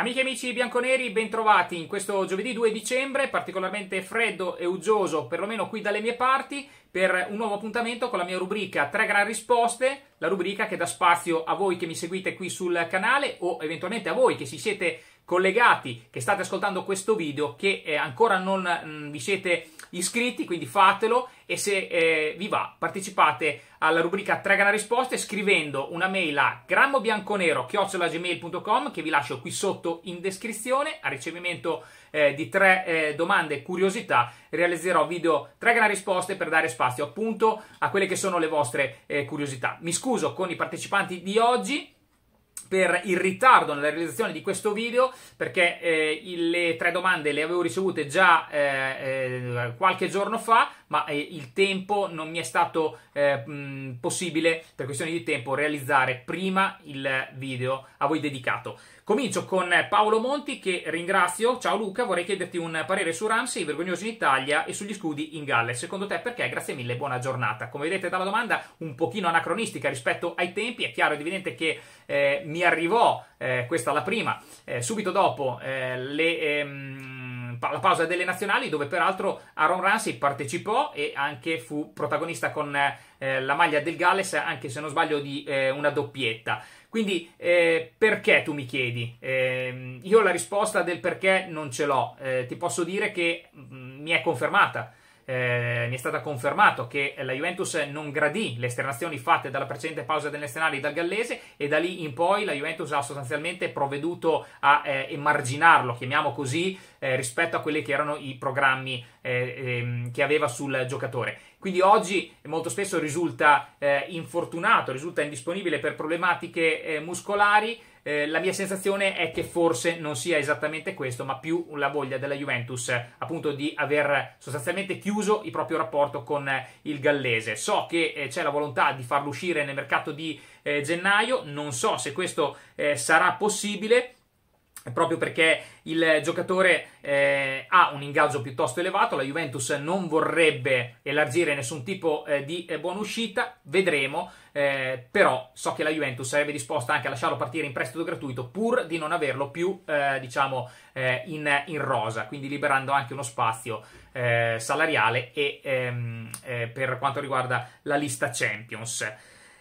Amiche e amici bianconeri, bentrovati in questo giovedì 2 dicembre, particolarmente freddo e uggioso, perlomeno qui dalle mie parti, per un nuovo appuntamento con la mia rubrica 3 gran risposte, la rubrica che dà spazio a voi che mi seguite qui sul canale o eventualmente a voi che si siete collegati che state ascoltando questo video che eh, ancora non mh, mm, vi siete iscritti, quindi fatelo e se eh, vi va partecipate alla rubrica Tragana Risposte scrivendo una mail a grammobianconero.gmail.com che vi lascio qui sotto in descrizione a ricevimento eh, di tre eh, domande e curiosità realizzerò video Tragana Risposte per dare spazio appunto a quelle che sono le vostre eh, curiosità. Mi scuso con i partecipanti di oggi per il ritardo nella realizzazione di questo video perché eh, le tre domande le avevo ricevute già eh, eh qualche giorno fa ma eh, il tempo non mi è stato eh, mh, possibile per questioni di tempo realizzare prima il video a voi dedicato. Comincio con Paolo Monti che ringrazio. Ciao Luca, vorrei chiederti un parere su Ramsey, vergognoso in Italia e sugli scudi in Galles. Secondo te perché? Grazie mille, buona giornata. Come vedete dalla domanda un pochino anacronistica rispetto ai tempi, è chiaro ed evidente che eh, mi arrivò, eh, questa la prima, eh, subito dopo eh, le... Ehm la pausa delle nazionali, dove peraltro Aaron Ramsey partecipò e anche fu protagonista con eh, la maglia del Galles, anche se non sbaglio, di eh, una doppietta. Quindi eh, perché tu mi chiedi? Ehm, io la risposta del perché non ce l'ho, eh, ti posso dire che mh, mm, mi è confermata eh, mi è stato confermato che la Juventus non gradì le esternazioni fatte dalla precedente pausa delle nazionali dal gallese e da lì in poi la Juventus ha sostanzialmente provveduto a eh, emarginarlo, chiamiamo così, eh, rispetto a quelli che erano i programmi eh, ehm, che aveva sul giocatore. Quindi oggi molto spesso risulta eh, infortunato, risulta indisponibile per problematiche eh, muscolari, eh, la mia sensazione è che forse non sia esattamente questo, ma più la voglia della Juventus appunto di aver sostanzialmente chiuso il proprio rapporto con il gallese. So che eh, c'è la volontà di farlo uscire nel mercato di eh, gennaio, non so se questo eh, sarà possibile proprio perché il giocatore eh, ha un ingaggio piuttosto elevato, la Juventus non vorrebbe elargire nessun tipo eh, di eh, buona uscita, vedremo, eh, però so che la Juventus sarebbe disposta anche a lasciarlo partire in prestito gratuito pur di non averlo più eh, diciamo eh, in, in, rosa, quindi liberando anche uno spazio eh, salariale e ehm, per quanto riguarda la lista Champions.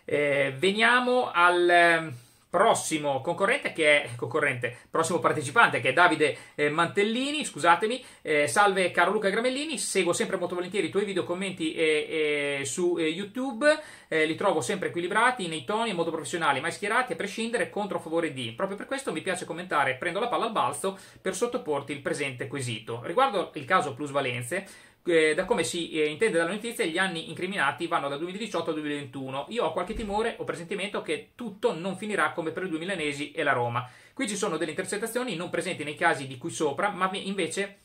veniamo al prossimo concorrente che è concorrente, prossimo partecipante che è Davide eh, Mantellini, scusatemi. Eh, salve caro Luca Gramellini, seguo sempre molto volentieri i tuoi video commenti eh, su YouTube, eh, li trovo sempre equilibrati nei toni, molto professionali, mai schierati a prescindere contro a favore di. Proprio per questo mi piace commentare, prendo la palla al balzo per sottoporti il presente quesito. Riguardo il caso plusvalenze, eh, da come si eh, intende dalla notizia, gli anni incriminati vanno dal 2018 al 2021. Io ho qualche timore o presentimento che tutto non finirà come per i due milanesi e la Roma. Qui ci sono delle intercettazioni non presenti nei casi di qui sopra, ma invece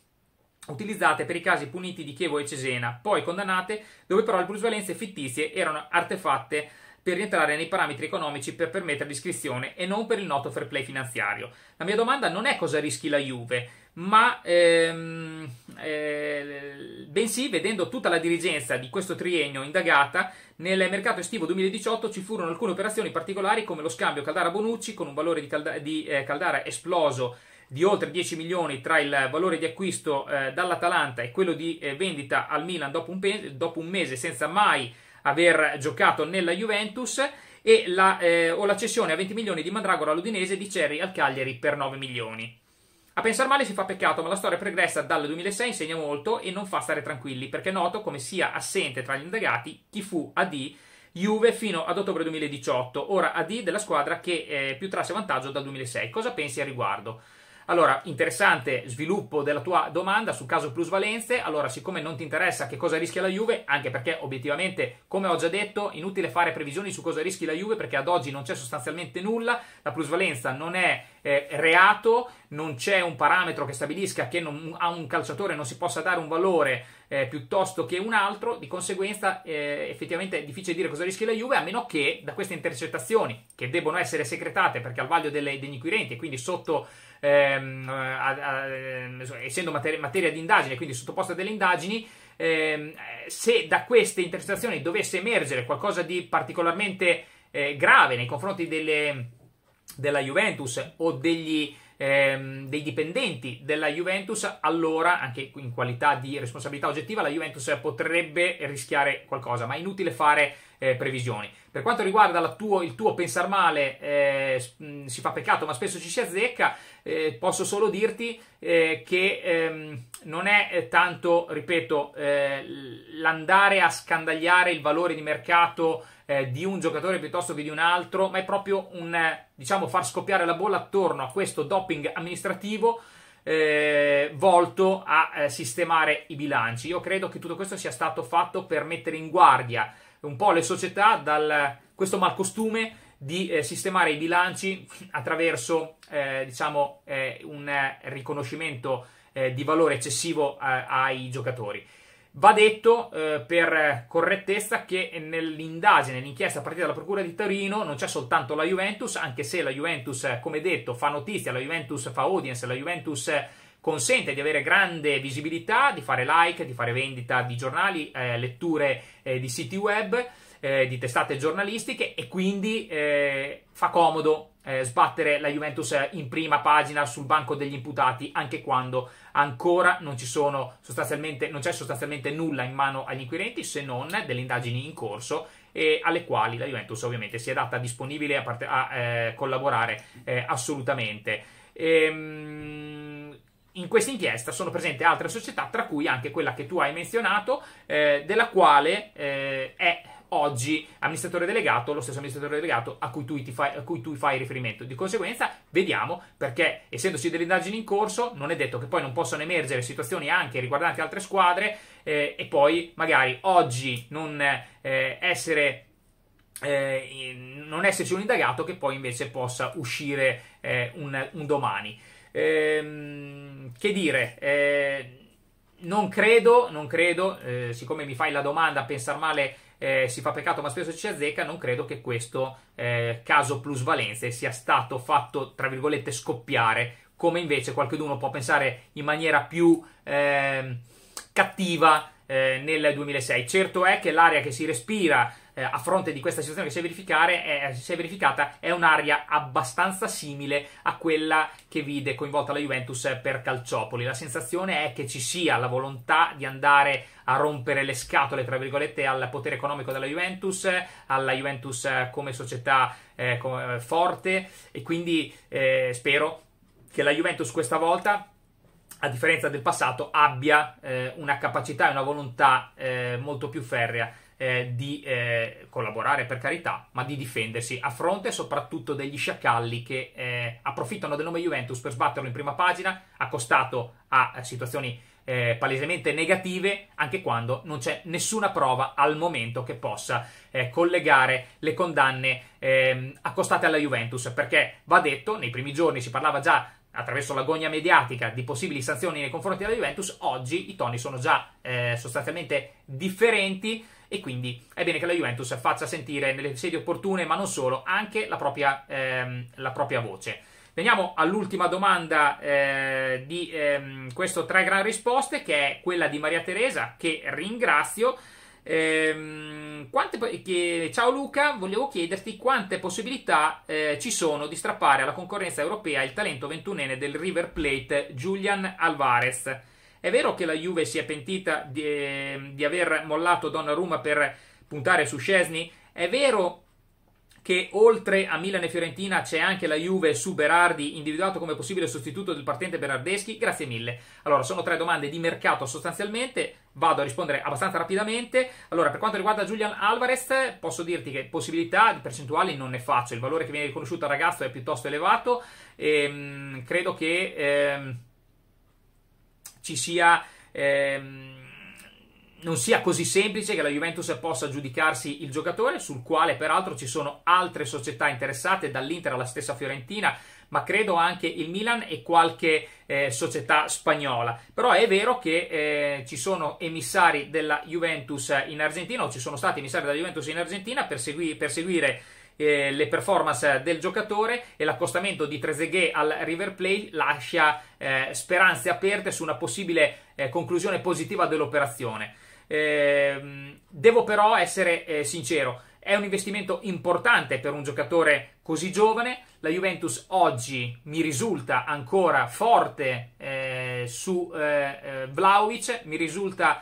utilizzate per i casi puniti di Chievo e Cesena, poi condannate, dove però le plusvalenze fittizie erano artefatte per rientrare nei parametri economici per permettere l'iscrizione e non per il noto fair play finanziario. La mia domanda non è cosa rischi la Juve, ma ehm, eh, bensì vedendo tutta la dirigenza di questo triennio indagata, nel mercato estivo 2018 ci furono alcune operazioni particolari come lo scambio Caldara-Bonucci con un valore di, Calda- di eh, Caldara esploso di oltre 10 milioni tra il valore di acquisto eh, dall'Atalanta e quello di eh, vendita al Milan dopo un, pe- dopo un, mese senza mai aver giocato nella Juventus e la, eh, o la cessione a 20 milioni di Mandragora all'Udinese di Cerri al Cagliari per 9 milioni. A pensare male si fa peccato, ma la storia pregressa dal 2006 insegna molto e non fa stare tranquilli, perché è noto come sia assente tra gli indagati chi fu AD Juve fino ad ottobre 2018, ora AD della squadra che eh, più trasse vantaggio dal 2006. Cosa pensi al riguardo? Allora, interessante sviluppo della tua domanda sul caso plusvalenze. Allora, siccome non ti interessa che cosa rischia la Juve, anche perché obiettivamente, come ho già detto, inutile fare previsioni su cosa rischi la Juve perché ad oggi non c'è sostanzialmente nulla, la plusvalenza non è eh, reato, non c'è un parametro che stabilisca che non, a un calciatore non si possa dare un valore eh, piuttosto che un altro, di conseguenza eh, effettivamente è difficile dire cosa rischia la Juve, a meno che da queste intercettazioni, che debbono essere segretate perché al vaglio delle, degli inquirenti, quindi sotto, ehm, a, a, ehm, essendo materia, materia di indagine, quindi sottoposta delle indagini, ehm, se da queste intercettazioni dovesse emergere qualcosa di particolarmente eh, grave nei confronti delle della Juventus o degli, ehm, dei dipendenti della Juventus, allora, anche in qualità di responsabilità oggettiva, la Juventus potrebbe rischiare qualcosa, ma è inutile fare eh, previsioni. Per quanto riguarda tuo, il tuo pensar male, eh, mm, si fa peccato, ma spesso ci si azzecca, eh, posso solo dirti eh, che... Ehm, non è eh, tanto, ripeto, eh, l'andare a scandagliare il valore di mercato eh, di un giocatore piuttosto che di un altro, ma è proprio un, eh, diciamo, far scoppiare la bolla attorno a questo doping amministrativo eh, volto a sistemare i bilanci. Io credo che tutto questo sia stato fatto per mettere in guardia un po' le società da questo malcostume di eh, sistemare i bilanci attraverso eh, diciamo, eh, un riconoscimento eh, di valore eccessivo eh, ai giocatori. Va detto eh, per correttezza che nell'indagine, nell'inchiesta partita dalla Procura di Torino non c'è soltanto la Juventus, anche se la Juventus, eh, come detto, fa notizia, la Juventus fa audience, la Juventus eh, consente di avere grande visibilità, di fare like, di fare vendita di giornali, eh, letture eh, di siti web eh, di testate giornalistiche e quindi eh, fa comodo eh, sbattere la Juventus in prima pagina sul banco degli imputati anche quando ancora non, sostanzialmente, non c'è sostanzialmente nulla in mano agli inquirenti se non delle indagini in corso e alle quali la Juventus ovviamente si è data disponibile a, parte- a eh, collaborare eh, assolutamente. Ehm... In questa inchiesta sono presenti altre società, tra cui anche quella che tu hai menzionato, eh, della quale eh, è oggi amministratore delegato, lo stesso amministratore delegato a cui tu, fai, a cui tu fai riferimento. Di conseguenza, vediamo perché, essendoci delle indagini in corso, non è detto che poi non possano emergere situazioni anche riguardanti altre squadre eh, e poi magari oggi non eh, essere eh, non esserci un indagato che poi invece possa uscire eh, un, un, domani. Ehm, che dire, eh, non credo, non credo eh, siccome mi fai la domanda a pensare male eh, si fa peccato ma spesso ci azzecca, non credo che questo eh, caso plusvalenze sia stato fatto, tra virgolette, scoppiare, come invece qualcuno può pensare in maniera più ehm, eh, cattiva nel 2006. Certo è che l'aria che si respira eh, a fronte di questa situazione che si è, è, eh, si è verificata, è un'area abbastanza simile a quella che vide coinvolta la Juventus per Calciopoli. La sensazione è che ci sia la volontà di andare a rompere le scatole, tra virgolette, al potere economico della Juventus, alla Juventus eh, come società eh, come, eh, forte e quindi eh, spero che la Juventus questa volta a differenza del passato, abbia eh, una capacità e una volontà molto più ferrea eh, di eh, collaborare per carità, ma di difendersi a fronte soprattutto degli sciacalli che eh, approfittano del nome Juventus per sbatterlo in prima pagina, accostato a eh, situazioni eh, palesemente negative, anche quando non c'è nessuna prova al momento che possa eh, collegare le condanne ehm, accostate alla Juventus, perché va detto, nei primi giorni si parlava già attraverso l'agonia mediatica di possibili sanzioni nei confronti della Juventus, oggi i toni sono già sostanzialmente differenti e quindi è bene che la Juventus faccia sentire nelle sedi opportune, ma non solo, anche la propria, ehm, la propria voce. Veniamo all'ultima domanda eh, di ehm, questo tre gran risposte, che è quella di Maria Teresa, che ringrazio. Ehm, quante, che, ciao Luca, volevo chiederti quante possibilità eh, ci sono di strappare alla concorrenza europea il talento ventunenne del River Plate Julian Alvarez. È vero che la Juve si è pentita di, eh, di aver mollato Donnarumma per puntare su Scesni? È vero che oltre a Milan e Fiorentina c'è anche la Juve su Berardi, individuato come possibile sostituto del partente Berardeschi? Grazie mille. Allora, sono tre domande di mercato sostanzialmente, vado a rispondere abbastanza rapidamente. Allora, per quanto riguarda Julian Alvarez, posso dirti che possibilità di percentuali non ne faccio, il valore che viene riconosciuto al ragazzo è piuttosto elevato e ehm, credo che... Ehm, ci sia. Ehm, non sia così semplice che la Juventus possa giudicarsi il giocatore, sul quale peraltro ci sono altre società interessate, dall'Inter alla stessa Fiorentina, ma credo anche il Milan e qualche eh, società spagnola. Però è vero che eh, ci sono emissari della Juventus in Argentina, o ci sono stati emissari della Juventus in Argentina per, segui- per seguire eh, le performance del giocatore e l'accostamento di Trezeguet al River Plate lascia eh, speranze aperte su una possibile eh, conclusione positiva dell'operazione. Ehm, devo però essere eh, sincero, è un investimento importante per un giocatore così giovane. La Juventus oggi mi risulta ancora forte eh, su eh, eh Vlaovic, mi risulta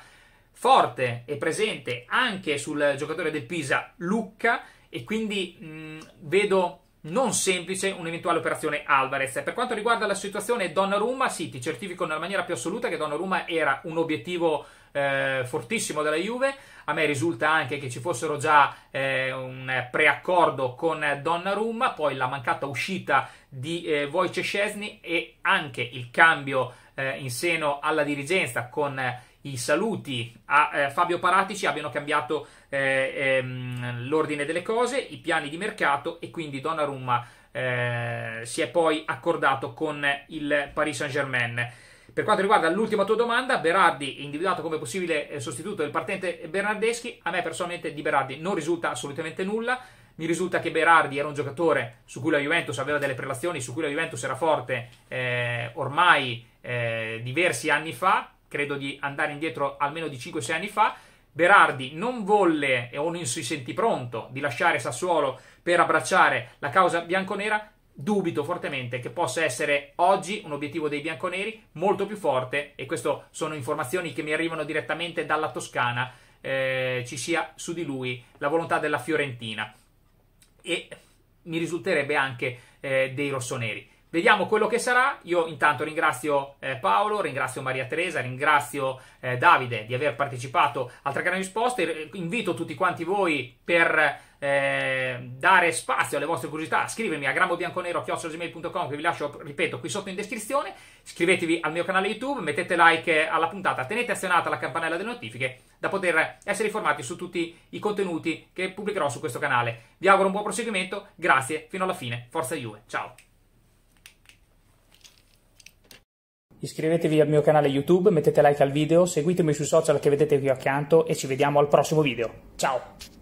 forte e presente anche sul giocatore del Pisa Lucca e quindi mh, vedo non semplice un'eventuale operazione Alvarez. Per quanto riguarda la situazione Donnarumma, sì, ti certifico nella maniera più assoluta che Donnarumma era un obiettivo eh, fortissimo della Juve. A me risulta anche che ci fossero già eh, un preaccordo con Donnarumma, poi la mancata uscita di eh, Wojciech e anche il cambio eh, in seno alla dirigenza con i saluti a eh, Fabio Paratici abbiano cambiato eh, ehm, l'ordine delle cose, i piani di mercato e quindi Donnarumma eh, si è poi accordato con il Paris Saint-Germain. Per quanto riguarda l'ultima tua domanda, Berardi è individuato come possibile eh, sostituto del partente Bernardeschi, a me personalmente di Berardi non risulta assolutamente nulla. Mi risulta che Berardi era un giocatore su cui la Juventus aveva delle prelazioni, su cui la Juventus era forte eh, ormai eh, diversi anni fa credo di andare indietro almeno di 5-6 anni fa, Berardi non volle e o non si sentì pronto di lasciare Sassuolo per abbracciare la causa bianconera, dubito fortemente che possa essere oggi un obiettivo dei bianconeri molto più forte e queste sono informazioni che mi arrivano direttamente dalla Toscana, eh, ci sia su di lui la volontà della Fiorentina e mi risulterebbe anche eh, dei rossoneri. Vediamo quello che sarà. Io intanto ringrazio eh, Paolo, ringrazio Maria Teresa, ringrazio eh, Davide di aver partecipato al Grandi Risposte. Eh, invito tutti quanti voi per eh, dare spazio alle vostre curiosità, scrivermi a grammobianconero.com che vi lascio, ripeto, qui sotto in descrizione. Iscrivetevi al mio canale YouTube, mettete like eh, alla puntata, tenete azionata la campanella delle notifiche da poter essere informati su tutti i contenuti che pubblicherò su questo canale. Vi auguro un buon proseguimento, grazie, fino alla fine. Forza Juve, ciao! Iscrivetevi al mio canale YouTube, mettete like al video, seguitemi sui social che vedete qui accanto e ci vediamo al prossimo video. Ciao!